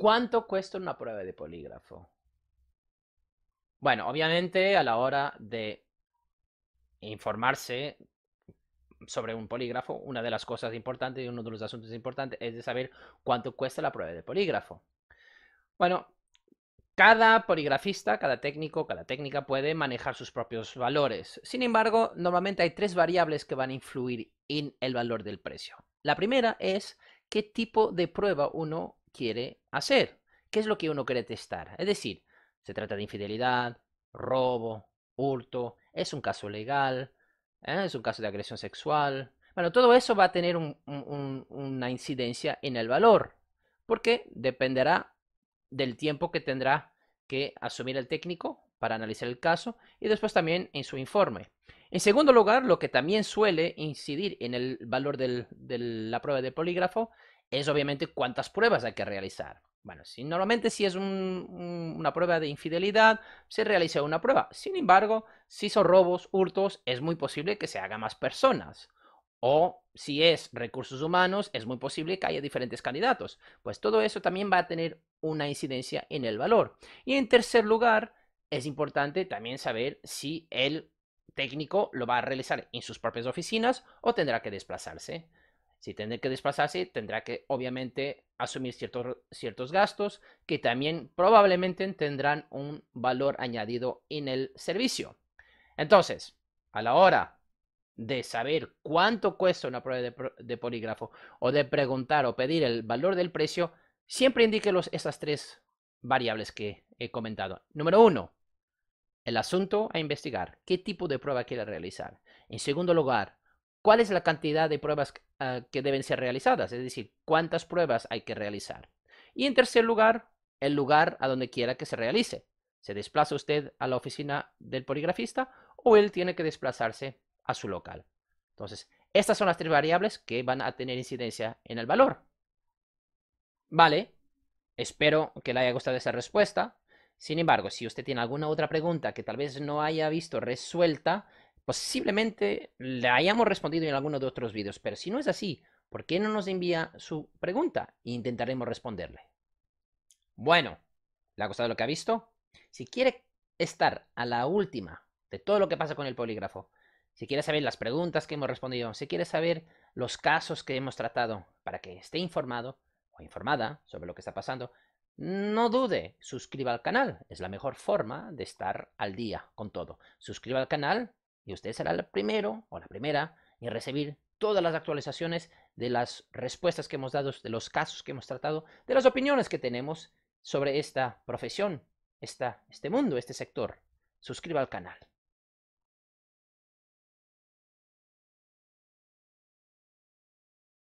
¿Cuánto cuesta una prueba de polígrafo? Bueno, obviamente a la hora de informarse sobre un polígrafo, una de las cosas importantes y uno de los asuntos importantes es de saber cuánto cuesta la prueba de polígrafo. Bueno, cada poligrafista, cada técnico, cada técnica puede manejar sus propios valores. Sin embargo, normalmente hay tres variables que van a influir en el valor del precio. La primera es qué tipo de prueba uno quiere hacer, qué es lo que uno quiere testar. Es decir, se trata de infidelidad, robo, hurto, es un caso legal, ¿eh? es un caso de agresión sexual. Bueno, todo eso va a tener una incidencia en el valor, porque dependerá del tiempo que tendrá que asumir el técnico para analizar el caso y después también en su informe. En segundo lugar, lo que también suele incidir en el valor de la prueba de polígrafo es obviamente cuántas pruebas hay que realizar. Bueno, si normalmente si es una prueba de infidelidad, se realiza una prueba. Sin embargo, si son robos, hurtos, es muy posible que se haga más personas. O si es recursos humanos, es muy posible que haya diferentes candidatos. Pues todo eso también va a tener una incidencia en el valor. Y en tercer lugar, es importante también saber si el técnico lo va a realizar en sus propias oficinas o tendrá que desplazarse. Si tiene que desplazarse, tendrá que obviamente asumir ciertos, ciertos gastos que también probablemente tendrán un valor añadido en el servicio. Entonces, a la hora de saber cuánto cuesta una prueba de, polígrafo o de preguntar o pedir el valor del precio, siempre indique esas tres variables que he comentado. Número uno, el asunto a investigar. ¿Qué tipo de prueba quiere realizar? En segundo lugar, cuál es la cantidad de pruebas ah, que deben ser realizadas, es decir, cuántas pruebas hay que realizar. Y en tercer lugar, el lugar a donde quiera que se realice. ¿Se desplaza usted a la oficina del poligrafista o él tiene que desplazarse a su local? Entonces, estas son las tres variables que van a tener incidencia en el valor. Vale, espero que le haya gustado esa respuesta. Sin embargo, si usted tiene alguna otra pregunta que tal vez no haya visto resuelta, Posiblemente le hayamos respondido en alguno de otros vídeos, pero si no es así, ¿por qué no nos envía su pregunta? E intentaremos responderle. Bueno, ¿le ha gustado lo que ha visto? Si quiere estar a la última de todo lo que pasa con el polígrafo, si quiere saber las preguntas que hemos respondido, si quiere saber los casos que hemos tratado para que esté informado o informada sobre lo que está pasando, no dude, suscriba al canal. Es la mejor forma de estar al día con todo. Suscriba al canal, y usted será el primero o la primera en recibir todas las actualizaciones de las respuestas que hemos dado, de los casos que hemos tratado, de las opiniones que tenemos sobre esta profesión, esta, este mundo, este sector. Suscriba al canal.